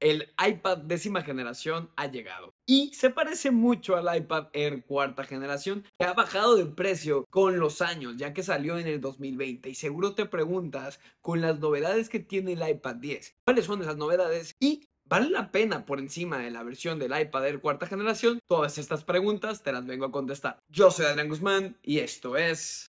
el iPad décima generación ha llegado. Y se parece mucho al iPad Air cuarta generación, que ha bajado de precio con los años, ya que salió en el 2020. Y seguro te preguntas, con las novedades que tiene el iPad 10, ¿cuáles son esas novedades? Y ¿Vale la pena por encima de la versión del iPad Air cuarta generación? Todas estas preguntas te las vengo a contestar. Yo soy Adrián Guzmán y esto es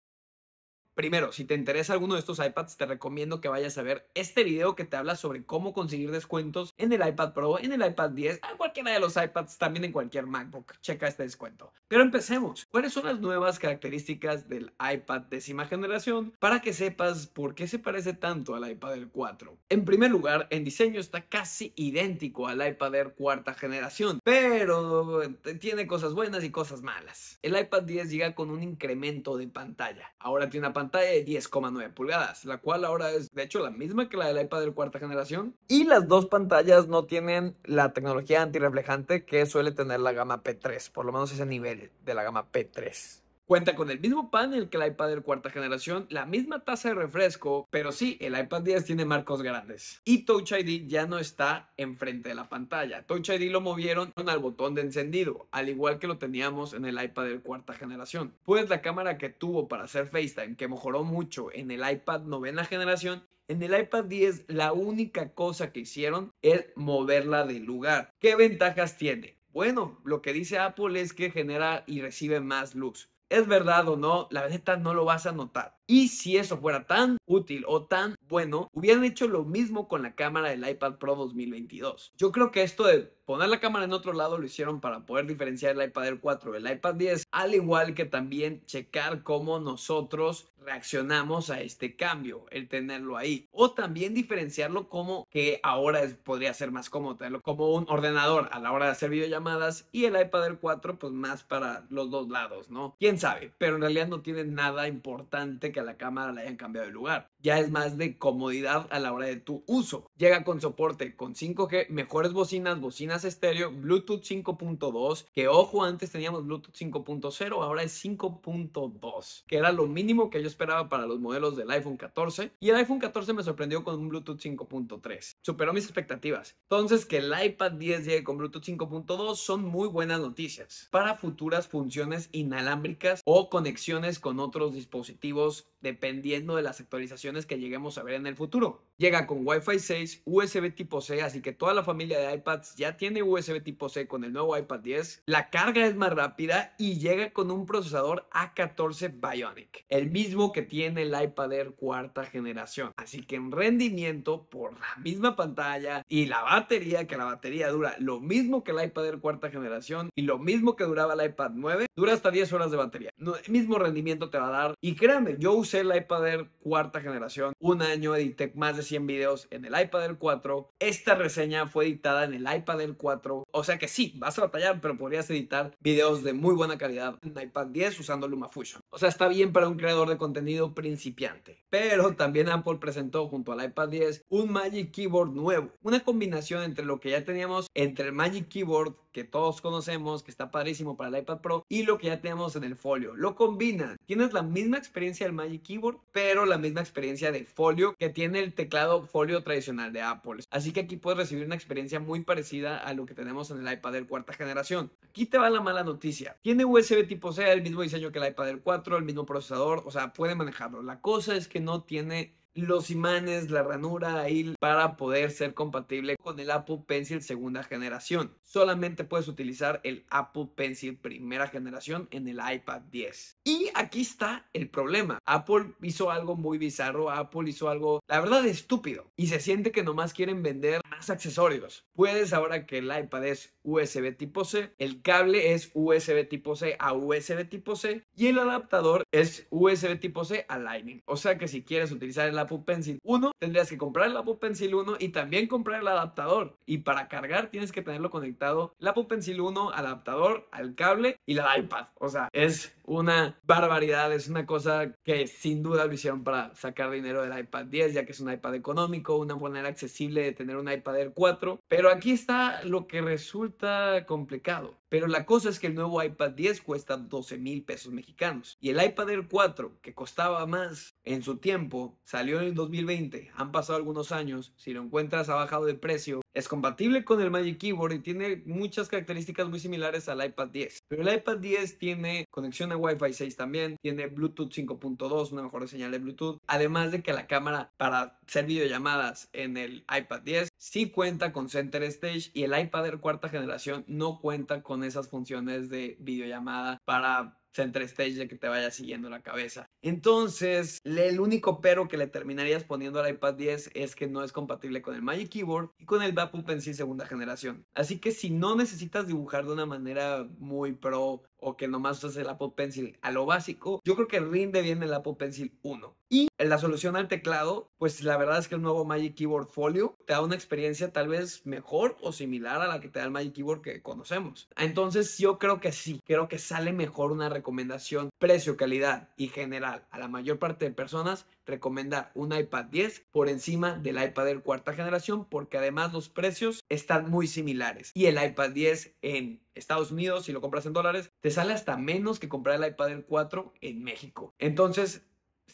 Primero, si te interesa alguno de estos iPads, te recomiendo que vayas a ver este video que te habla sobre cómo conseguir descuentos en el iPad Pro, en el iPad 10, en cualquiera de los iPads, también en cualquier MacBook. Checa este descuento. Pero empecemos. ¿Cuáles son las nuevas características del iPad décima generación? Para que sepas por qué se parece tanto al iPad Air 4. En primer lugar, en diseño está casi idéntico al iPad Air cuarta generación, pero tiene cosas buenas y cosas malas. El iPad 10 llega con un incremento de pantalla. Ahora tiene una pantalla de 10,9 pulgadas, la cual ahora es de hecho la misma que la del iPad de cuarta generación. Y las dos pantallas no tienen la tecnología antirreflejante que suele tener la gama P3, por lo menos ese nivel de la gama P3. Cuenta con el mismo panel que el iPad de cuarta generación, la misma taza de refresco, pero sí, el iPad 10 tiene marcos grandes. Y Touch ID ya no está enfrente de la pantalla. Touch ID lo movieron al botón de encendido, al igual que lo teníamos en el iPad de cuarta generación. Pues la cámara que tuvo para hacer FaceTime, que mejoró mucho en el iPad novena generación, en el iPad 10 la única cosa que hicieron es moverla de lugar. ¿Qué ventajas tiene? Bueno, lo que dice Apple es que genera y recibe más luz es verdad o no, la verdad no lo vas a notar. Y si eso fuera tan útil o tan bueno, hubieran hecho lo mismo con la cámara del iPad Pro 2022. Yo creo que esto de poner la cámara en otro lado lo hicieron para poder diferenciar el iPad Air 4 del iPad 10, al igual que también checar cómo nosotros reaccionamos a este cambio, el tenerlo ahí. O también diferenciarlo como que ahora podría ser más cómodo tenerlo como un ordenador a la hora de hacer videollamadas y el iPad Air 4 pues más para los dos lados, ¿no? Quién sabe, pero en realidad no tiene nada importante que la cámara la hayan cambiado de lugar. Ya es más de comodidad a la hora de tu uso. Llega con soporte con 5G, mejores bocinas, bocinas estéreo, Bluetooth 5.2, que ojo, antes teníamos Bluetooth 5.0, ahora es 5.2, que era lo mínimo que yo esperaba para los modelos del iPhone 14. Y el iPhone 14 me sorprendió con un Bluetooth 5.3. Superó mis expectativas. Entonces, que el iPad 10 llegue con Bluetooth 5.2 son muy buenas noticias para futuras funciones inalámbricas o conexiones con otros dispositivos dependiendo de las actualizaciones que lleguemos a ver en el futuro. Llega con Wi-Fi 6, USB tipo C, así que toda la familia de iPads ya tiene USB tipo C con el nuevo iPad 10. La carga es más rápida y llega con un procesador A14 Bionic, el mismo que tiene el iPad Air cuarta generación. Así que en rendimiento, por la misma pantalla y la batería, que la batería dura lo mismo que el iPad Air cuarta generación y lo mismo que duraba el iPad 9, dura hasta 10 horas de batería. el mismo rendimiento te va a dar. Y créanme, yo usé el iPad Air cuarta generación. Un año edité más de 100 videos en el iPad Air 4. Esta reseña fue editada en el iPad Air 4. O sea que sí, vas a batallar, pero podrías editar videos de muy buena calidad en iPad 10 usando LumaFusion. O sea, está bien para un creador de contenido principiante. Pero también Apple presentó junto al iPad 10 un Magic Keyboard nuevo. Una combinación entre lo que ya teníamos entre el Magic Keyboard que todos conocemos, que está padrísimo para el iPad Pro, y lo que ya tenemos en el folio. Lo combinan. Tienes la misma experiencia del Magic Keyboard, pero la misma experiencia de folio que tiene el teclado folio tradicional de Apple. Así que aquí puedes recibir una experiencia muy parecida a lo que tenemos en el iPad de cuarta generación. Aquí te va la mala noticia. Tiene USB tipo C, el mismo diseño que el iPad del 4, el mismo procesador, o sea, puede manejarlo. La cosa es que no tiene los imanes, la ranura ahí para poder ser compatible con el Apple Pencil segunda generación. Solamente puedes utilizar el Apple Pencil primera generación en el iPad 10. Y aquí está el problema. Apple hizo algo muy bizarro, Apple hizo algo, la verdad, estúpido. Y se siente que nomás quieren vender más accesorios. Puedes ahora que el iPad es USB tipo C, el cable es USB tipo C a USB tipo C y el adaptador es USB tipo C a Lightning. O sea que si quieres utilizar el Pencil 1, tendrías que comprar el Apple Pencil 1 y también comprar el adaptador. Y para cargar tienes que tenerlo conectado La Apple Pencil 1 al adaptador, al cable y la iPad. O sea, es una barbaridad, es una cosa que sin duda lo hicieron para sacar dinero del iPad 10, ya que es un iPad económico, una manera accesible de tener un iPad Air 4. Pero aquí está lo que resulta complicado. Pero la cosa es que el nuevo iPad 10 cuesta 12 mil pesos mexicanos y el iPad Air 4, que costaba más en su tiempo, salió en el 2020, han pasado algunos años, si lo encuentras ha bajado de precio es compatible con el Magic Keyboard y tiene muchas características muy similares al iPad 10. Pero el iPad 10 tiene conexión a Wi-Fi 6 también, tiene Bluetooth 5.2, una mejor señal de Bluetooth, además de que la cámara para hacer videollamadas en el iPad 10 sí cuenta con Center Stage y el iPad de cuarta generación no cuenta con esas funciones de videollamada para center stage de que te vaya siguiendo la cabeza. Entonces, el único pero que le terminarías poniendo al iPad 10 es que no es compatible con el Magic Keyboard y con el en Pencil segunda generación. Así que si no necesitas dibujar de una manera muy pro o que nomás usas el Apple Pencil a lo básico, yo creo que rinde bien el Apple Pencil 1. Y en la solución al teclado, pues la verdad es que el nuevo Magic Keyboard Folio te da una experiencia tal vez mejor o similar a la que te da el Magic Keyboard que conocemos. Entonces yo creo que sí, creo que sale mejor una recomendación precio, calidad y general a la mayor parte de personas recomendar un iPad 10 por encima del iPad de cuarta generación porque además los precios están muy similares y el iPad 10 en Estados Unidos, si lo compras en dólares, te sale hasta menos que comprar el iPad del 4 en México. Entonces,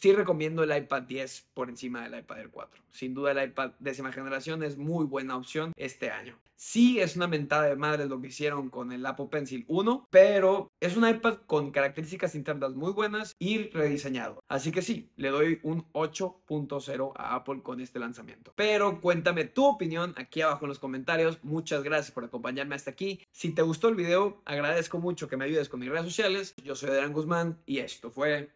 sí recomiendo el iPad 10 por encima del iPad Air 4. Sin duda el iPad décima generación es muy buena opción este año. Sí es una mentada de madre lo que hicieron con el Apple Pencil 1, pero es un iPad con características internas muy buenas y rediseñado. Así que sí, le doy un 8.0 a Apple con este lanzamiento. Pero cuéntame tu opinión aquí abajo en los comentarios. Muchas gracias por acompañarme hasta aquí. Si te gustó el video, agradezco mucho que me ayudes con mis redes sociales. Yo soy Adrián Guzmán y esto fue